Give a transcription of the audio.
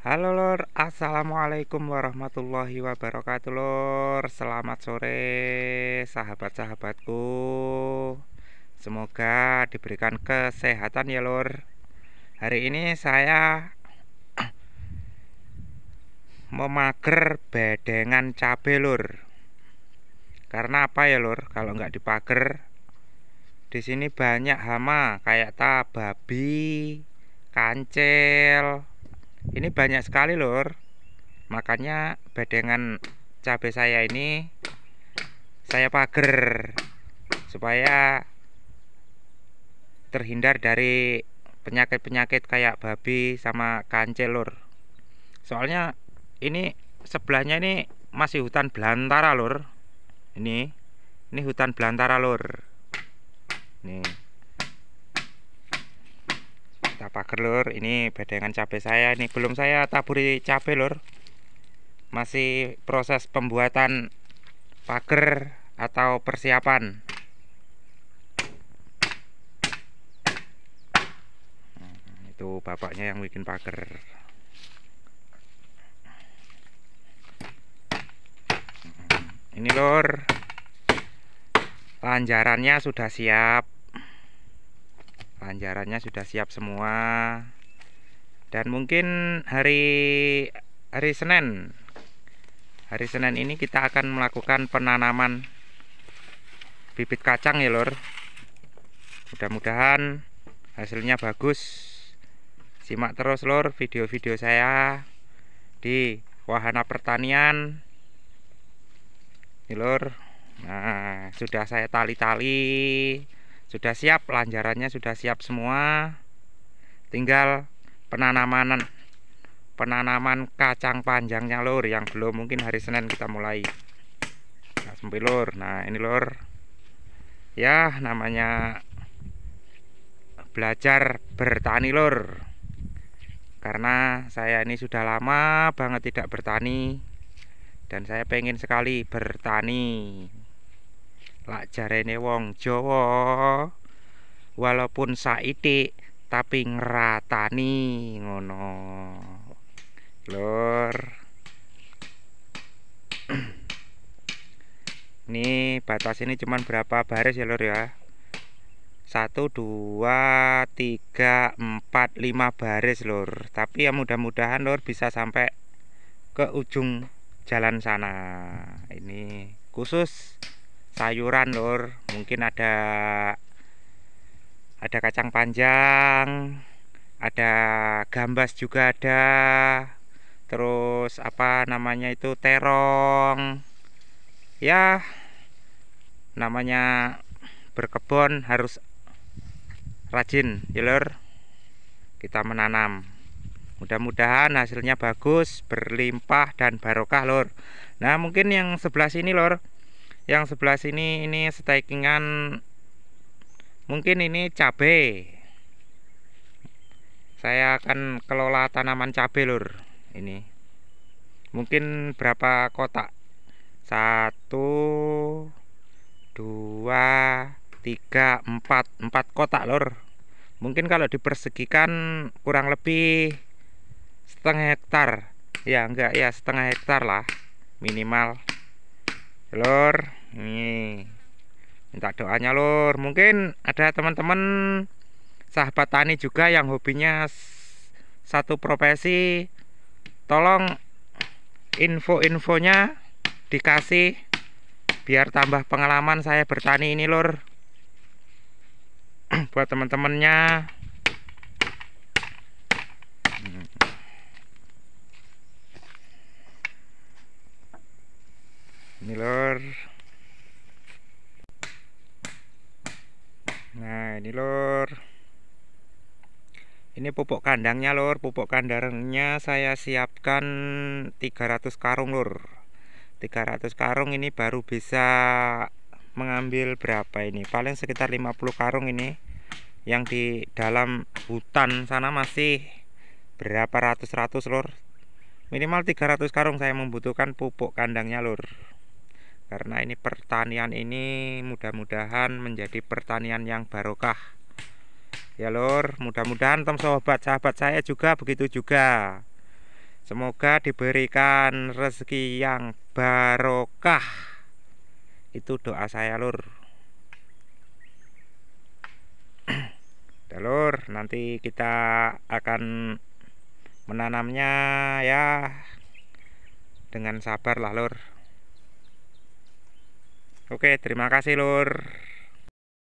Halo lor, assalamualaikum warahmatullahi wabarakatuh lor. Selamat sore sahabat-sahabatku. Semoga diberikan kesehatan ya lor. Hari ini saya memager bedengan cabe lor. Karena apa ya lor? Kalau nggak dipager, di sini banyak hama kayak tababi, kancil ini banyak sekali lor makanya bedengan cabe saya ini saya pagar supaya terhindar dari penyakit-penyakit kayak babi sama kancil lor soalnya ini sebelahnya ini masih hutan belantara lor ini ini hutan belantara lor nih kita lur ini bedengan cabe saya ini belum saya taburi cabe lur masih proses pembuatan pagar atau persiapan nah, itu bapaknya yang bikin pagar ini lor lanjarannya sudah siap hanjarannya sudah siap semua dan mungkin hari hari Senin hari Senin ini kita akan melakukan penanaman bibit kacang ya lor mudah-mudahan hasilnya bagus simak terus lor video-video saya di wahana pertanian ini lor nah sudah saya tali-tali sudah siap lanjarannya sudah siap semua tinggal penanaman penanaman kacang panjangnya lor yang belum mungkin hari Senin kita mulai nah, sampai lor nah ini lor ya namanya belajar bertani lor karena saya ini sudah lama banget tidak bertani dan saya pengen sekali bertani lak jarene wong Jawa walaupun saithik tapi nih, ngono lur ini batas ini cuman berapa baris ya lur ya Satu, dua, tiga, empat, lima baris lur tapi ya mudah-mudahan lur bisa sampai ke ujung jalan sana ini khusus sayuran lor mungkin ada ada kacang panjang ada gambas juga ada terus apa namanya itu terong ya namanya berkebun harus rajin ya lor kita menanam mudah-mudahan hasilnya bagus berlimpah dan barokah lor nah mungkin yang sebelah sini lor yang sebelah sini ini stakingan mungkin ini cabe saya akan kelola tanaman cabe lur ini mungkin berapa kotak satu dua tiga empat empat kotak lur mungkin kalau dipersegikan kurang lebih setengah hektar ya enggak ya setengah hektar lah minimal lur ini Minta doanya lur. Mungkin ada teman-teman sahabat tani juga yang hobinya satu profesi. Tolong info-infonya dikasih biar tambah pengalaman saya bertani ini lur. Buat teman-temannya ini lor nah ini lor ini pupuk kandangnya lor pupuk kandangnya saya siapkan 300 karung lor 300 karung ini baru bisa mengambil berapa ini paling sekitar 50 karung ini yang di dalam hutan sana masih berapa ratus-ratus lor minimal 300 karung saya membutuhkan pupuk kandangnya lor karena ini pertanian ini mudah-mudahan menjadi pertanian yang barokah ya lor mudah-mudahan tem sobat sahabat saya juga begitu juga semoga diberikan rezeki yang barokah itu doa saya lor Lur, nanti kita akan menanamnya ya dengan sabar lah lur. Oke, terima kasih lur.